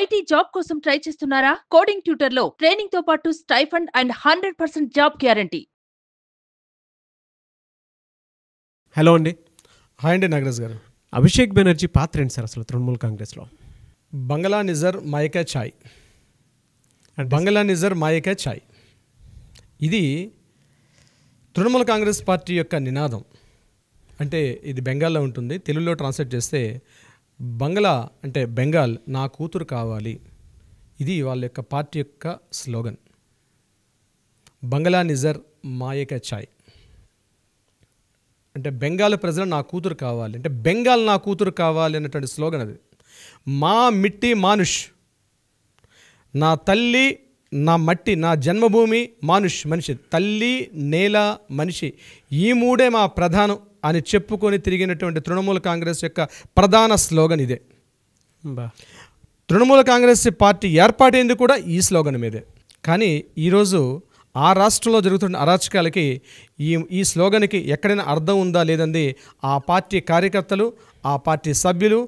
IT job కోసం try చేస్తున్నారా coding tutor లో ట్రైనింగ్ తో పాటు stipend and hundred percent job guarantee hello అండి హాయ్ అండి నాగరాజ్ గారు అభిషేక్ బెనర్జీ పాత్ర ఏంటి సార్ అసలు తృణమూల్ కాంగ్రెస్లో బంగ్లా నిజర్ మాయకా ఛాయ్ బంగ్లా నిజర్ మాయకా ఛాయ్ ఇది తృణమూల కాంగ్రెస్ పార్టీ యొక్క నినాదం అంటే ఇది బెంగాల్లో ఉంటుంది తెలుగులో ట్రాన్స్లేట్ చేస్తే బంగ్లా అంటే బెంగాల్ నా కూతురు కావాలి ఇది వాళ్ళ యొక్క పార్టీ యొక్క స్లోగన్ బంగ్లా నిజర్ మాయక ఛాయ్ అంటే బెంగాల్ ప్రజలు నా కూతురు కావాలి అంటే బెంగాల్ నా కూతురు కావాలి అన్నటువంటి స్లోగన్ అది మా మిట్టి మానుష్ నా తల్లి నా మట్టి నా జన్మభూమి మానుష్ మనిషి తల్లి నేల మనిషి ఈ మూడే మా ప్రధానం అని చెప్పుకొని తిరిగినటువంటి తృణమూల కాంగ్రెస్ యొక్క ప్రధాన స్లోగన్ ఇదే తృణమూల కాంగ్రెస్ పార్టీ ఏర్పాటైంది కూడా ఈ స్లోగన్ మీదే కానీ ఈరోజు ఆ రాష్ట్రంలో జరుగుతున్న అరాచకాలకి ఈ ఈ స్లోగన్కి ఎక్కడైనా అర్థం ఉందా లేదంది ఆ పార్టీ కార్యకర్తలు ఆ పార్టీ సభ్యులు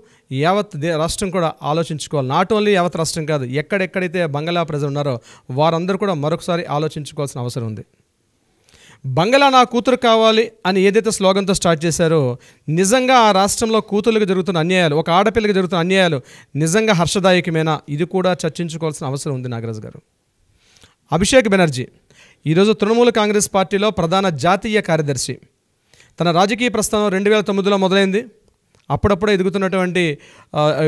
యావత్ రాష్ట్రం కూడా ఆలోచించుకోవాలి నాట్ ఓన్లీ యావత్ రాష్ట్రం కాదు ఎక్కడెక్కడైతే బంగ్లా ప్రజలు ఉన్నారో వారందరూ కూడా మరొకసారి ఆలోచించుకోవాల్సిన అవసరం ఉంది బంగ్లా నా కూతురు కావాలి అని ఏదైతే స్లోగన్తో స్టార్ట్ చేశారో నిజంగా ఆ రాష్ట్రంలో కూతుర్లకు జరుగుతున్న అన్యాయాలు ఒక ఆడపిల్లకి జరుగుతున్న అన్యాయాలు నిజంగా హర్షదాయకమేనా ఇది కూడా చర్చించుకోవాల్సిన అవసరం ఉంది నాగరాజు గారు అభిషేక్ బెనర్జీ ఈరోజు తృణమూల కాంగ్రెస్ పార్టీలో ప్రధాన జాతీయ కార్యదర్శి తన రాజకీయ ప్రస్థానం రెండు వేల తొమ్మిదిలో మొదలైంది అప్పుడప్పుడే ఎదుగుతున్నటువంటి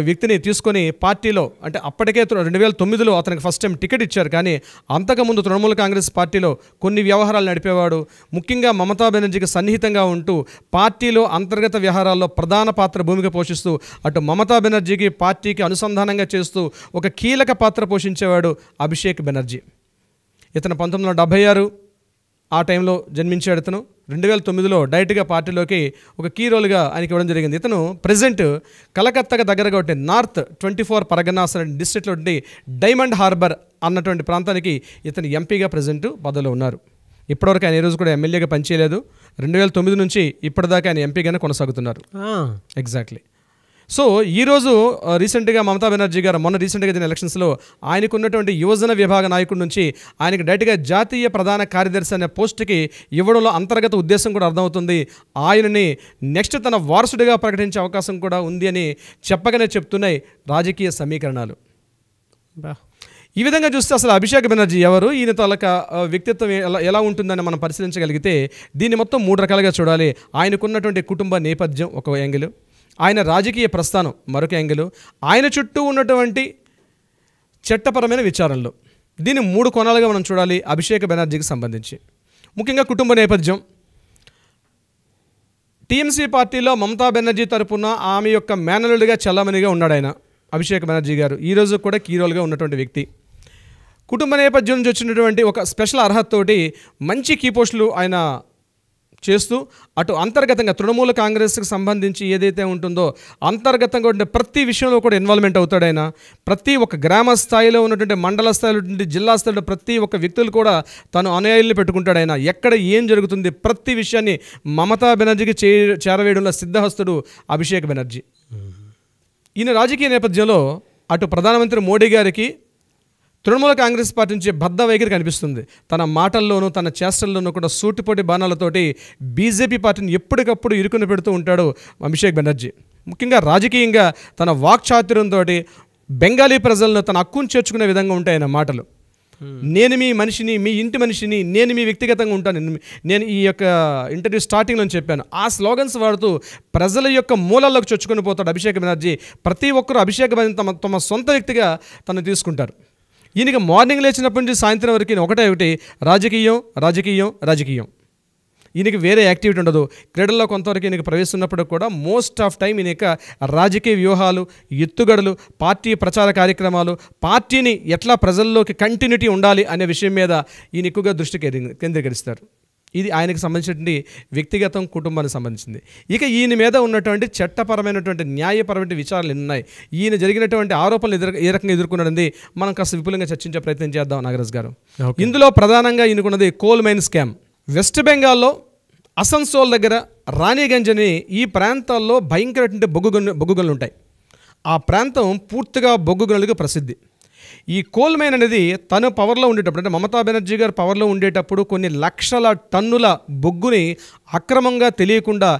వ్యక్తిని తీసుకొని పార్టీలో అంటే అప్పటికే రెండు వేల తొమ్మిదిలో అతనికి ఫస్ట్ టైం టికెట్ ఇచ్చారు కానీ అంతకుముందు తృణమూల కాంగ్రెస్ పార్టీలో కొన్ని వ్యవహారాలు నడిపేవాడు ముఖ్యంగా మమతా బెనర్జీకి సన్నిహితంగా ఉంటూ పార్టీలో అంతర్గత వ్యవహారాల్లో ప్రధాన పాత్ర భూమిక పోషిస్తూ అటు మమతా బెనర్జీకి పార్టీకి అనుసంధానంగా చేస్తూ ఒక కీలక పాత్ర పోషించేవాడు అభిషేక్ బెనర్జీ ఇతను పంతొమ్మిది వందల డెబ్భై ఆరు ఆ టైంలో జన్మించాడు ఇతను రెండు వేల తొమ్మిదిలో డైరెక్ట్గా పార్టీలోకి ఒక కీ రోల్గా ఆయనకి ఇవ్వడం జరిగింది ఇతను ప్రజెంట్ కలకత్తాకు దగ్గరగా ఉండే నార్త్ ట్వంటీ ఫోర్ పరగనాస్ డిస్ట్రిక్ట్లో ఉండి డైమండ్ హార్బర్ అన్నటువంటి ప్రాంతానికి ఇతను ఎంపీగా ప్రజెంట్ పదవిలో ఉన్నారు ఇప్పటివరకు ఆయన ఈ రోజు కూడా ఎమ్మెల్యేగా పనిచేయలేదు రెండు వేల తొమ్మిది నుంచి ఇప్పటిదాకా ఆయన ఎంపీగానే కొనసాగుతున్నారు ఎగ్జాక్ట్లీ సో ఈరోజు రీసెంట్గా మమతా బెనర్జీ గారు మొన్న రీసెంట్గా జరిగిన ఎలక్షన్స్లో ఆయనకు ఉన్నటువంటి యువజన విభాగ నాయకుడి నుంచి ఆయనకు డైరెక్ట్గా జాతీయ ప్రధాన కార్యదర్శి అనే పోస్టుకి ఇవ్వడంలో అంతర్గత ఉద్దేశం కూడా అర్థమవుతుంది ఆయనని నెక్స్ట్ తన వారసుడిగా ప్రకటించే అవకాశం కూడా ఉంది అని చెప్పగానే చెప్తున్నాయి రాజకీయ సమీకరణాలు ఈ విధంగా చూస్తే అసలు అభిషేక్ బెనర్జీ ఎవరు ఈయన తాలక వ్యక్తిత్వం ఎలా ఎలా ఉంటుందని మనం పరిశీలించగలిగితే దీన్ని మొత్తం మూడు రకాలుగా చూడాలి ఆయనకున్నటువంటి కుటుంబ నేపథ్యం ఒక యాంగిల్ ఆయన రాజకీయ ప్రస్థానం మరొక యాంగిల్ ఆయన చుట్టూ ఉన్నటువంటి చట్టపరమైన విచారణలు దీన్ని మూడు కోణాలుగా మనం చూడాలి అభిషేక్ బెనర్జీకి సంబంధించి ముఖ్యంగా కుటుంబ నేపథ్యం టీఎంసీ పార్టీలో మమతా బెనర్జీ తరపున ఆమె యొక్క మేనలుడిగా చల్లమనిగా ఉన్నాడు ఆయన అభిషేక్ బెనర్జీ గారు ఈరోజు కూడా కీరోల్గా ఉన్నటువంటి వ్యక్తి కుటుంబ నేపథ్యం నుంచి వచ్చినటువంటి ఒక స్పెషల్ అర్హతతోటి మంచి కీ పోస్టులు ఆయన చేస్తూ అటు అంతర్గతంగా తృణమూల కాంగ్రెస్కి సంబంధించి ఏదైతే ఉంటుందో అంతర్గతంగా ఉండే ప్రతి విషయంలో కూడా ఇన్వాల్వ్మెంట్ అవుతాడైనా ప్రతి ఒక్క గ్రామ స్థాయిలో ఉన్నటువంటి మండల స్థాయిలో ఉన్నటువంటి జిల్లా స్థాయిలో ప్రతి ఒక్క వ్యక్తులు కూడా తను అనుయాయులు పెట్టుకుంటాడైనా ఎక్కడ ఏం జరుగుతుంది ప్రతి విషయాన్ని మమతా బెనర్జీకి చే చేరవేయడంలో సిద్ధహస్తుడు అభిషేక్ బెనర్జీ ఈయన రాజకీయ నేపథ్యంలో అటు ప్రధానమంత్రి మోడీ గారికి తృణమూల కాంగ్రెస్ పార్టీ నుంచి బద్ద వైఖరి కనిపిస్తుంది తన మాటల్లోనూ తన చేష్టల్లోనూ కూడా సూటిపోటి బాణాలతోటి బీజేపీ పార్టీని ఎప్పటికప్పుడు ఇరుకుని పెడుతూ ఉంటాడు అభిషేక్ బెనర్జీ ముఖ్యంగా రాజకీయంగా తన వాక్చాతుర్యంతో బెంగాలీ ప్రజలను తన హక్కును చేర్చుకునే విధంగా ఉంటాయన్న మాటలు hmm. నేను మీ మనిషిని మీ ఇంటి మనిషిని నేను మీ వ్యక్తిగతంగా ఉంటాను నేను ఈ యొక్క ఇంటర్వ్యూ స్టార్టింగ్లో చెప్పాను ఆ స్లోగన్స్ వాడుతూ ప్రజల యొక్క మూలాల్లోకి చొచ్చుకొని పోతాడు అభిషేక్ బెనర్జీ ప్రతి ఒక్కరూ అభిషేక్ బెనర్జీ తమ తమ సొంత వ్యక్తిగా తను తీసుకుంటారు ఈయనకి మార్నింగ్ లేచినప్పటి నుంచి సాయంత్రం వరకు ఒకటే ఒకటి రాజకీయం రాజకీయం రాజకీయం ఈయనకి వేరే యాక్టివిటీ ఉండదు క్రీడల్లో కొంతవరకు ఈయనకి ప్రవేశిస్తున్నప్పుడు కూడా మోస్ట్ ఆఫ్ టైం ఈయన యొక్క రాజకీయ వ్యూహాలు ఎత్తుగడలు పార్టీ ప్రచార కార్యక్రమాలు పార్టీని ఎట్లా ప్రజల్లోకి కంటిన్యూటీ ఉండాలి అనే విషయం మీద ఈయన ఎక్కువగా దృష్టి కేంద్రీకరిస్తారు ఇది ఆయనకు సంబంధించినటువంటి వ్యక్తిగతం కుటుంబానికి సంబంధించింది ఇక ఈయన మీద ఉన్నటువంటి చట్టపరమైనటువంటి న్యాయపరమైన విచారాలు ఉన్నాయి ఈయన జరిగినటువంటి ఆరోపణలు ఎదురు ఏ రకంగా ఎదుర్కొన్నది మనం కాస్త విపులంగా చర్చించే ప్రయత్నం చేద్దాం నాగరాజ్ గారు ఇందులో ప్రధానంగా ఈయనకున్నది కోల్ మైన్ స్కామ్ వెస్ట్ బెంగాల్లో అసన్సోల్ దగ్గర రాణిగంజ్ అని ఈ ప్రాంతాల్లో భయంకరటువంటి బొగ్గు బొగ్గు ఉంటాయి ఆ ప్రాంతం పూర్తిగా బొగ్గు ప్రసిద్ధి ఈ కోల్మైన్ అనేది తను పవర్లో ఉండేటప్పుడు అంటే మమతా బెనర్జీ గారు పవర్లో ఉండేటప్పుడు కొన్ని లక్షల టన్నుల బొగ్గుని అక్రమంగా తెలియకుండా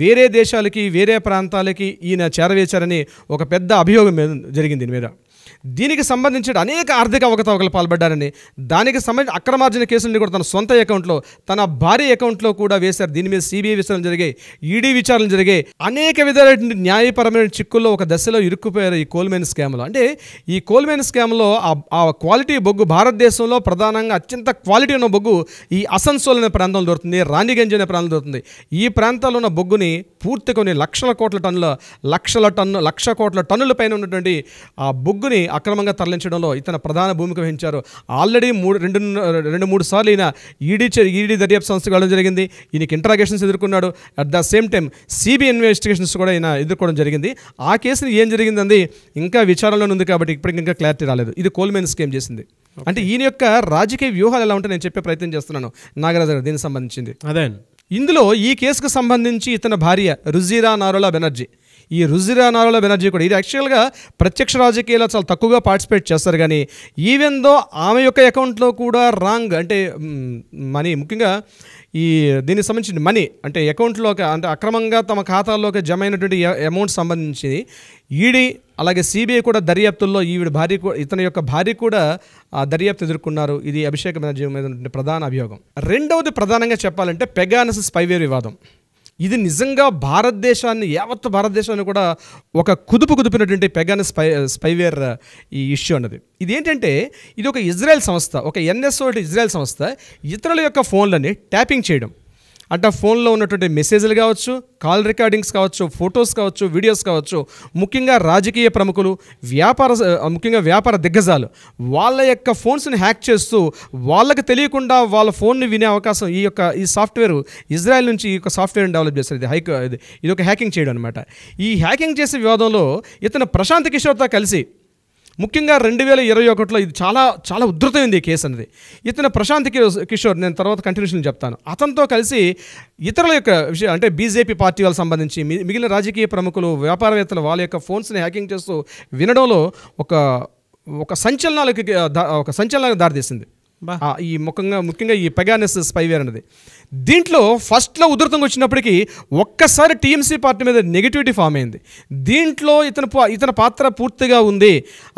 వేరే దేశాలకి వేరే ప్రాంతాలకి ఈయన చేరవేశారని ఒక పెద్ద అభియోగం జరిగింది దీని మీద దీనికి సంబంధించి అనేక ఆర్థిక అవకతవకలు పాల్పడ్డారని దానికి సంబంధించి అక్రమార్జన కేసులన్నీ కూడా తన సొంత అకౌంట్లో తన భార్య అకౌంట్లో కూడా వేశారు దీని మీద సిబిఐ విచారణ జరిగాయి ఈడీ విచారణ జరిగాయి అనేక విధాలైన న్యాయపరమైన చిక్కుల్లో ఒక దశలో ఇరుక్కుపోయారు ఈ కోల్మెన్ స్కామ్లో అంటే ఈ కోల్మెన్ స్కామ్లో ఆ క్వాలిటీ బొగ్గు భారతదేశంలో ప్రధానంగా అత్యంత క్వాలిటీ ఉన్న బొగ్గు ఈ అసన్సోల్ అనే ప్రాంతంలో దొరుకుతుంది రాణిగంజ్ అనే ప్రాంతంలో దొరుకుతుంది ఈ ప్రాంతాల్లో ఉన్న బొగ్గుని పూర్తి కొన్ని లక్షల కోట్ల టన్నుల లక్షల టన్ను లక్ష కోట్ల టన్నుల పైన ఉన్నటువంటి ఆ బొగ్గుని అక్రమంగా తరలించడంలో ఇతను ప్రధాన భూమిక వహించారు ఆల్రెడీ మూడు రెండు రెండు మూడు సార్లు ఈయన ఈడీ ఈడీ దర్యాప్తు సంస్థకు వెళ్ళడం జరిగింది ఈయనకి ఇంటరాగేషన్స్ ఎదుర్కొన్నాడు at the same time CBI investigations కూడా ఈయన ఎదుర్కోవడం జరిగింది ఆ కేసుని ఏం జరిగిందని ఇంకా విచారణలో ఉంది కాబట్టి ఇప్పటికి ఇంకా క్లారిటీ రాలేదు ఇది కోల్మెన్ స్కీమ్ చేసింది అంటే ఈయన యొక్క రాజకీయ వ్యూహాలు ఎలా ఉంటాయి నేను చెప్పే ప్రయత్నం చేస్తున్నాను నాగరాజు గారు దీనికి సంబంధించింది అదే ఇందులో ఈ కేసుకు సంబంధించి ఇతని భార్య రుజీరా నారోలా బెనర్జీ ఈ రుజిరా నారోల బెనర్జీ కూడా ఇది యాక్చువల్గా ప్రత్యక్ష రాజకీయాల్లో చాలా తక్కువగా పార్టిసిపేట్ చేస్తారు కానీ ఈవెన్ దో ఆమె యొక్క అకౌంట్లో కూడా రాంగ్ అంటే మనీ ముఖ్యంగా ఈ దీనికి సంబంధించిన మనీ అంటే అకౌంట్లోకి అంటే అక్రమంగా తమ ఖాతాల్లోకి జమ అయినటువంటి అమౌంట్ సంబంధించి ఈడీ అలాగే సిబిఐ కూడా దర్యాప్తుల్లో ఈవిడ భార్య ఇతని యొక్క భార్య కూడా దర్యాప్తు ఎదుర్కొన్నారు ఇది అభిషేక్ బెనర్జీ మీద ప్రధాన అభియోగం రెండవది ప్రధానంగా చెప్పాలంటే పెగానస్ స్పైవేర్ వివాదం ఇది నిజంగా భారతదేశాన్ని యావత్ భారతదేశాన్ని కూడా ఒక కుదుపు కుదిపినటువంటి పెగాన్ స్పై స్పైవేర్ ఈ ఇష్యూ అన్నది ఇది ఏంటంటే ఇది ఒక ఇజ్రాయెల్ సంస్థ ఒక ఎన్ఎస్ఓ ఇజ్రాయెల్ సంస్థ ఇతరుల యొక్క ఫోన్లని ట్యాపింగ్ చేయడం ఆ ఫోన్లో ఉన్నటువంటి మెసేజ్లు కావచ్చు కాల్ రికార్డింగ్స్ కావచ్చు ఫొటోస్ కావచ్చు వీడియోస్ కావచ్చు ముఖ్యంగా రాజకీయ ప్రముఖులు వ్యాపార ముఖ్యంగా వ్యాపార దిగ్గజాలు వాళ్ళ యొక్క ఫోన్స్ని హ్యాక్ చేస్తూ వాళ్ళకి తెలియకుండా వాళ్ళ ఫోన్ని వినే అవకాశం ఈ యొక్క ఈ సాఫ్ట్వేర్ ఇజ్రాయెల్ నుంచి ఈ యొక్క సాఫ్ట్వేర్ని డెవలప్ చేస్తారు ఇది హైక్ ఇది ఒక హ్యాకింగ్ చేయడం అనమాట ఈ హ్యాకింగ్ చేసే వివాదంలో ఇతను ప్రశాంత్ కిషోర్తో కలిసి ముఖ్యంగా రెండు వేల ఇరవై ఒకటిలో ఇది చాలా చాలా ఉధృతమైంది ఈ కేసు అనేది ఇతను ప్రశాంత్ కిషోర్ నేను తర్వాత కంటిన్యూషన్ చెప్తాను అతనితో కలిసి ఇతరుల యొక్క విషయం అంటే బీజేపీ పార్టీ వాళ్ళకి సంబంధించి మిగిలిన రాజకీయ ప్రముఖులు వ్యాపారవేత్తలు వాళ్ళ యొక్క ఫోన్స్ని హ్యాకింగ్ చేస్తూ వినడంలో ఒక ఒక సంచలనాలకి ఒక సంచలనానికి దారితీసింది ఈ ముఖంగా ముఖ్యంగా ఈ పెగానెస్ స్పైవేర్ అనేది దీంట్లో ఫస్ట్లో ఉధృతంగా వచ్చినప్పటికీ ఒక్కసారి టీఎంసీ పార్టీ మీద నెగిటివిటీ ఫామ్ అయింది దీంట్లో ఇతను ఇతని పాత్ర పూర్తిగా ఉంది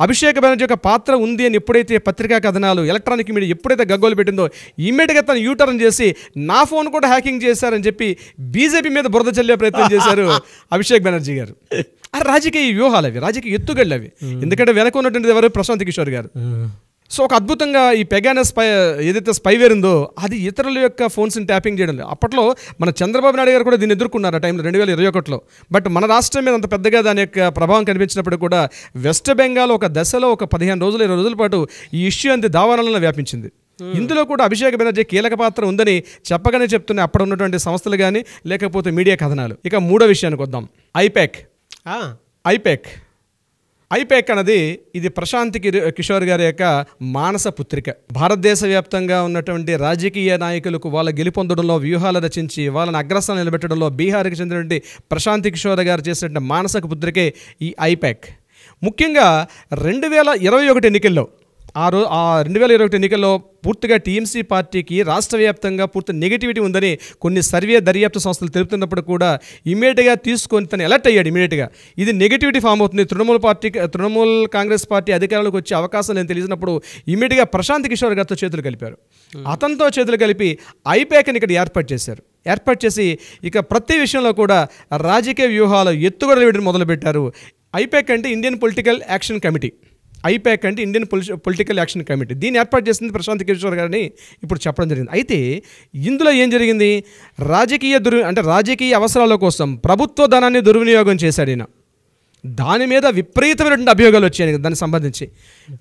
అభిషేక్ బెనర్జీ యొక్క పాత్ర ఉంది అని ఎప్పుడైతే పత్రికా కథనాలు ఎలక్ట్రానిక్ మీడియా ఎప్పుడైతే గగ్గోలు పెట్టిందో ఇమీడియట్గా తను యూటర్న్ చేసి నా ఫోన్ కూడా హ్యాకింగ్ చేశారని చెప్పి బీజేపీ మీద బురద చల్లే ప్రయత్నం చేశారు అభిషేక్ బెనర్జీ గారు రాజకీయ వ్యూహాలు అవి రాజకీయ ఎత్తుగళ్ళు అవి ఎందుకంటే వెనక ఉన్నటువంటిది ఎవరు ప్రశాంత్ కిషోర్ గారు సో ఒక అద్భుతంగా ఈ పెగానస్ స్పై ఏదైతే స్పైవేర్ ఉందో అది ఇతరుల యొక్క ఫోన్స్ని ట్యాపింగ్ చేయడం లేదు అప్పట్లో మన చంద్రబాబు నాయుడు గారు కూడా దీన్ని ఎదుర్కొన్నారు ఆ టైంలో రెండు వేల ఇరవై ఒకటిలో బట్ మన రాష్ట్రం మీద అంత పెద్దగా దాని యొక్క ప్రభావం కనిపించినప్పుడు కూడా వెస్ట్ బెంగాల్ ఒక దశలో ఒక పదిహేను రోజులు ఇరవై రోజుల పాటు ఈ ఇష్యూ అంత దావాణాలలో వ్యాపించింది hmm. ఇందులో కూడా అభిషేక్ బెనర్జీ కీలక పాత్ర ఉందని చెప్పగానే చెప్తున్న అప్పుడు ఉన్నటువంటి సంస్థలు కానీ లేకపోతే మీడియా కథనాలు ఇక మూడో విషయానికి వద్దాం ఐపాక్ e ఐపాక్ ఐపెక్ అన్నది ఇది ప్రశాంత్ కిషోర్ గారి యొక్క మానస పుత్రిక భారతదేశ వ్యాప్తంగా ఉన్నటువంటి రాజకీయ నాయకులకు వాళ్ళ గెలుపొందడంలో వ్యూహాలు రచించి వాళ్ళని అగ్రస్థానం నిలబెట్టడంలో బీహార్కి చెందినటువంటి ప్రశాంత్ కిషోర్ గారు చేసినటువంటి మానస పుత్రికే ఈ ఐపాక్ ముఖ్యంగా రెండు వేల ఇరవై ఒకటి ఎన్నికల్లో ఆ రో ఆ రెండు వేల ఇరవై ఒకటి ఎన్నికల్లో పూర్తిగా టీఎంసీ పార్టీకి రాష్ట్ర వ్యాప్తంగా పూర్తి నెగిటివిటీ ఉందని కొన్ని సర్వే దర్యాప్తు సంస్థలు తెలుపుతున్నప్పుడు కూడా ఇమీడియట్గా తీసుకొని తను ఎలర్ట్ అయ్యాడు ఇమీడియట్గా ఇది నెగిటివిటీ ఫామ్ అవుతుంది తృణమూల్ పార్టీ తృణమూల్ కాంగ్రెస్ పార్టీ అధికారంలోకి వచ్చే అవకాశం నేను తెలిసినప్పుడు ఇమీడియట్గా ప్రశాంత్ కిషోర్ గారితో చేతులు కలిపారు అతనితో చేతులు కలిపి ఐప్యాక్ని ఇక్కడ ఏర్పాటు చేశారు ఏర్పాటు చేసి ఇక ప్రతి విషయంలో కూడా రాజకీయ వ్యూహాలు ఎత్తుగడలు వేయడం మొదలుపెట్టారు ఐపాక్ అంటే Indian political action committee IPAC అంటే ఇండియన్ పొలి పొలిటికల్ యాక్షన్ కమిటీ దీన్ని ఏర్పాటు చేసింది ప్రశాంత్ కిషోర్ గారిని ఇప్పుడు చెప్పడం జరిగింది అయితే ఇందులో ఏం జరిగింది రాజకీయ దుర్ అంటే రాజకీయ అవసరాల కోసం ప్రభుత్వ ధనాన్ని దుర్వినియోగం చేశాడు ఈయన దాని మీద విపరీతమైనటువంటి అభియోగాలు వచ్చాయి దానికి సంబంధించి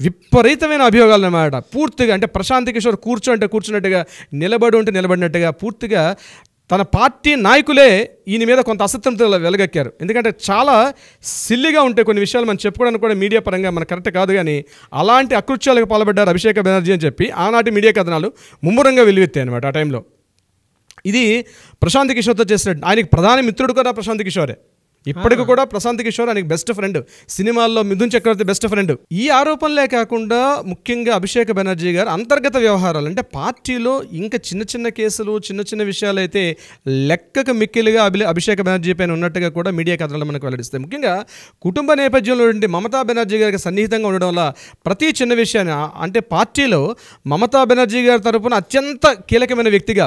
విపరీతమైన అభియోగాలు అన్నమాట పూర్తిగా అంటే ప్రశాంత్ కిషోర్ కూర్చుంటే కూర్చున్నట్టుగా నిలబడి ఉంటే నిలబడినట్టుగా పూర్తిగా తన పార్టీ నాయకులే ఈయన మీద కొంత అసత్యంత వెలగక్కారు ఎందుకంటే చాలా సిల్లిగా ఉంటే కొన్ని విషయాలు మనం చెప్పుకోవడానికి కూడా మీడియా పరంగా మన కరెక్ట్ కాదు కానీ అలాంటి అకృత్యాలకు పాల్పడ్డారు అభిషేక్ బెనర్జీ అని చెప్పి ఆనాటి మీడియా కథనాలు ముమ్మురంగా వెలువెత్తాయి అనమాట ఆ టైంలో ఇది ప్రశాంత్ కిషోర్తో చేసిన ఆయనకి ప్రధాన మిత్రుడు కూడా ప్రశాంత్ కిషోరే ఇప్పటికి కూడా ప్రశాంత్ కిషోర్ ఆయనకి బెస్ట్ ఫ్రెండ్ సినిమాల్లో మిథున్ చక్రవర్తి బెస్ట్ ఫ్రెండ్ ఈ ఆరోపణలే కాకుండా ముఖ్యంగా అభిషేక్ బెనర్జీ గారు అంతర్గత వ్యవహారాలు అంటే పార్టీలో ఇంకా చిన్న చిన్న కేసులు చిన్న చిన్న విషయాలు అయితే లెక్కకు మిక్కిలుగా అభి అభిషేక్ బెనర్జీ పైన ఉన్నట్టుగా కూడా మీడియా కథనాలు మనకు వెల్లడిస్తాయి ముఖ్యంగా కుటుంబ నేపథ్యంలో మమతా బెనర్జీ గారికి సన్నిహితంగా ఉండడం వల్ల ప్రతి చిన్న విషయాన్ని అంటే పార్టీలో మమతా బెనర్జీ గారి తరపున అత్యంత కీలకమైన వ్యక్తిగా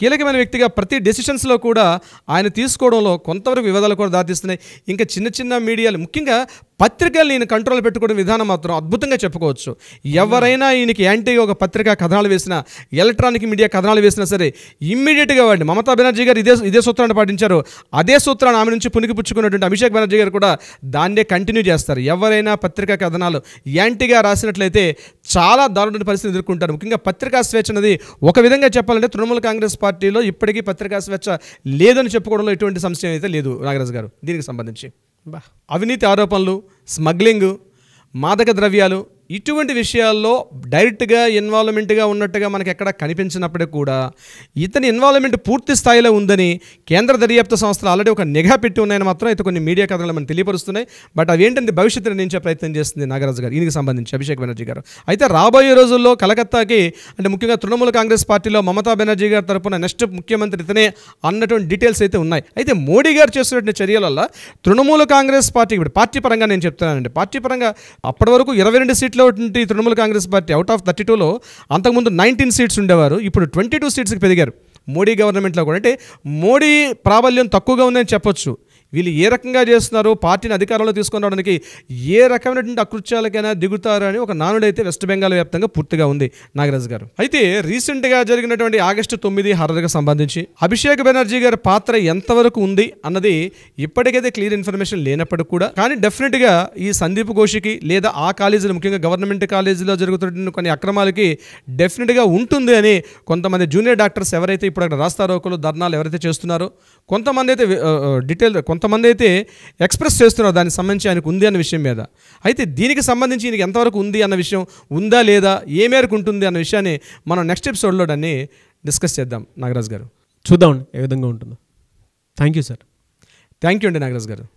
కీలకమైన వ్యక్తిగా ప్రతి డెసిషన్స్లో కూడా ఆయన తీసుకోవడంలో కొంతవరకు వివాదాలు కూడా దారితీస్తున్నాయి ఇంకా చిన్న చిన్న మీడియాలు ముఖ్యంగా పత్రికలు ఈయన కంట్రోల్ పెట్టుకునే విధానం మాత్రం అద్భుతంగా చెప్పుకోవచ్చు ఎవరైనా ఈయనకి యాంటీ ఒక పత్రిక కథనాలు వేసినా ఎలక్ట్రానిక్ మీడియా కథనాలు వేసినా సరే ఇమ్మీడియట్గా వాడిని మమతా బెనర్జీ గారు ఇదే ఇదే సూత్రాన్ని పాటించారు అదే సూత్రాన్ని ఆమె నుంచి పునికిపుచ్చుకున్నటువంటి అభిషేక్ బెనర్జీ గారు కూడా దాన్నే కంటిన్యూ చేస్తారు ఎవరైనా పత్రికా కథనాలు యాంటీగా రాసినట్లయితే చాలా దారుణ పరిస్థితి ఎదుర్కొంటారు ముఖ్యంగా పత్రికా స్వేచ్ఛ అనేది ఒక విధంగా చెప్పాలంటే తృణమూల కాంగ్రెస్ పార్టీలో ఇప్పటికీ పత్రికా స్వేచ్ఛ లేదని చెప్పుకోవడంలో ఎటువంటి సంశయం అయితే లేదు నాగరాజు గారు దీనికి సంబంధించి అవినీతి ఆరోపణలు స్మగ్లింగు మాదక ద్రవ్యాలు ఇటువంటి విషయాల్లో డైరెక్ట్గా ఇన్వాల్వ్మెంట్గా ఉన్నట్టుగా మనకి ఎక్కడ కనిపించినప్పటికీ కూడా ఇతని ఇన్వాల్వ్మెంట్ పూర్తి స్థాయిలో ఉందని కేంద్ర దర్యాప్తు సంస్థలు ఆల్రెడీ ఒక నిఘా పెట్టి ఉన్నాయని మాత్రం అయితే కొన్ని మీడియా కథలు మనం తెలియపరుస్తున్నాయి బట్ అవేంటంటే భవిష్యత్తు నిర్ణయించే ప్రయత్నం చేస్తుంది నాగరాజు గారు దీనికి సంబంధించి అభిషేక్ బెనర్జీ గారు అయితే రాబోయే రోజుల్లో కలకత్తాకి అంటే ముఖ్యంగా తృణమూల కాంగ్రెస్ పార్టీలో మమతా బెనర్జీ గారి తరపున నెక్స్ట్ ముఖ్యమంత్రి ఇతనే అన్నటువంటి డీటెయిల్స్ అయితే ఉన్నాయి అయితే మోడీ గారు చేస్తున్నటువంటి చర్యల వల్ల తృణమూల కాంగ్రెస్ పార్టీ ఇప్పుడు పార్టీ పరంగా నేను చెప్తున్నానండి పార్టీ పరంగా అప్పటి వరకు ఇరవై రెండు సీట్లు ఉన్నటువంటి Trinamool Congress party out of thirty టూలో అంతకుముందు నైన్టీన్ సీట్స్ ఉండేవారు ఇప్పుడు ట్వంటీ టూ సీట్స్కి పెరిగారు మోడీ గవర్నమెంట్లో కూడా అంటే మోడీ ప్రాబల్యం తక్కువగా ఉందని చెప్పొచ్చు వీళ్ళు ఏ రకంగా చేస్తున్నారు పార్టీని అధికారంలో తీసుకొని రావడానికి ఏ రకమైనటువంటి అకృత్యాలకైనా దిగుతారని ఒక నానుడైతే వెస్ట్ బెంగాల్ వ్యాప్తంగా పూర్తిగా ఉంది నాగరాజు గారు అయితే రీసెంట్గా జరిగినటువంటి ఆగస్టు తొమ్మిది హర్రర్కి సంబంధించి అభిషేక్ బెనర్జీ గారి పాత్ర ఎంతవరకు ఉంది అన్నది ఇప్పటికైతే క్లియర్ ఇన్ఫర్మేషన్ లేనప్పటికీ కూడా కానీ డెఫినెట్గా ఈ సందీప్ ఘోషికి లేదా ఆ కాలేజీలో ముఖ్యంగా గవర్నమెంట్ కాలేజీలో జరుగుతున్న కొన్ని అక్రమాలకి డెఫినెట్గా ఉంటుంది అని కొంతమంది జూనియర్ డాక్టర్స్ ఎవరైతే ఇప్పుడు అక్కడ ఒకరు ధర్నాలు ఎవరైతే చేస్తున్నారో కొంతమంది అయితే డీటెయిల్ కొంత కొంతమంది అయితే ఎక్స్ప్రెస్ చేస్తున్నారు దానికి సంబంధించి ఆయనకు ఉంది అన్న విషయం మీద అయితే దీనికి సంబంధించి ఈయనకి ఎంతవరకు ఉంది అన్న విషయం ఉందా లేదా ఏ మేరకు ఉంటుంది అన్న విషయాన్ని మనం నెక్స్ట్ ఎపిసోడ్లో దాన్ని డిస్కస్ చేద్దాం నాగరాజ్ గారు చూద్దాం ఏ విధంగా ఉంటుందో thank you sir thank you అండి నాగరాజ్ గారు